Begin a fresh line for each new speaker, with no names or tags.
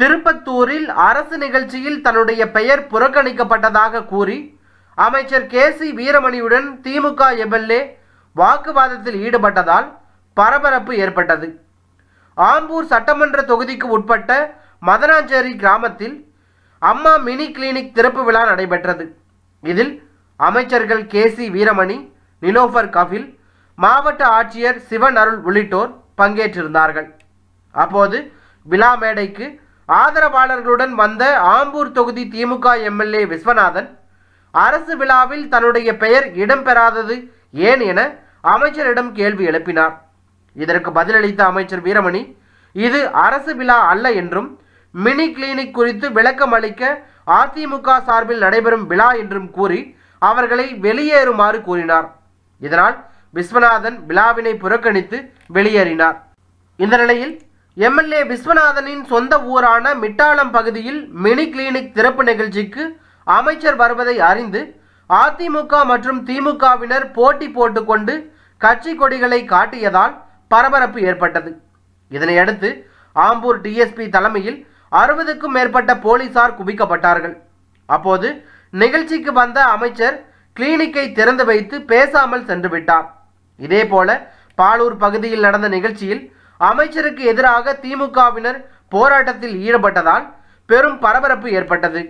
திருப்பத்தூரில் அரசு நிகழ்ச்சியில் தன்னுடைய பெயர் புறக்கணிக்கப்பட்டதாக கூறி அமைச்சர் கே சி வீரமணியுடன் திமுக எம்எல்ஏ வாக்குவாதத்தில் ஈடுபட்டதால் பரபரப்பு ஏற்பட்டது ஆம்பூர் சட்டமன்ற தொகுதிக்கு உட்பட்ட மதனாஞ்சேரி கிராமத்தில் அம்மா மினி கிளினிக் திறப்பு விழா நடைபெற்றது இதில் அமைச்சர்கள் கே சி வீரமணி நிலோஃபர் கபில் மாவட்ட ஆட்சியர் சிவன் அருள் உள்ளிட்டோர் பங்கேற்றிருந்தார்கள் அப்போது விழா மேடைக்கு ஆதரவாளர்களுடன் வந்த ஆம்பூர் தொகுதி திமுக எம்எல்ஏ விஸ்வநாதன் அரசு விழாவில் தன்னுடைய பெயர் இடம்பெறாதது ஏன் என அமைச்சரிடம் கேள்வி எழுப்பினார் இதற்கு பதிலளித்த அமைச்சர் வீரமணி இது அரசு விழா அல்ல என்றும் மினி கிளினிக் குறித்து விளக்கம் அளிக்க அதிமுக சார்பில் நடைபெறும் விழா என்றும் கூறி அவர்களை வெளியேறுமாறு கூறினார் இதனால் விஸ்வநாதன் விழாவினை புறக்கணித்து வெளியேறினார் இந்த நிலையில் எம்எல்ஏ விஸ்வநாதனின் சொந்த ஊரான மிட்டாளம் பகுதியில் மினி கிளினிக் திறப்பு நிகழ்ச்சிக்கு அமைச்சர் வருவதை அறிந்து அதிமுக மற்றும் திமுகவினர் போட்டி போட்டுக்கொண்டு கட்சி கொடிகளை காட்டியதால் பரபரப்பு ஏற்பட்டது இதனையடுத்து ஆம்பூர் டிஎஸ்பி தலைமையில் அறுபதுக்கும் மேற்பட்ட போலீசார் குவிக்கப்பட்டார்கள் அப்போது நிகழ்ச்சிக்கு வந்த அமைச்சர் கிளினிக்கை திறந்து வைத்து பேசாமல் சென்று விட்டார் இதேபோல பாலூர் பகுதியில் நடந்த நிகழ்ச்சியில் அமைச்சருக்கு எதிராக திமுகவினர் போராட்டத்தில் ஈடுபட்டதால் பெரும் பரபரப்பு ஏற்பட்டது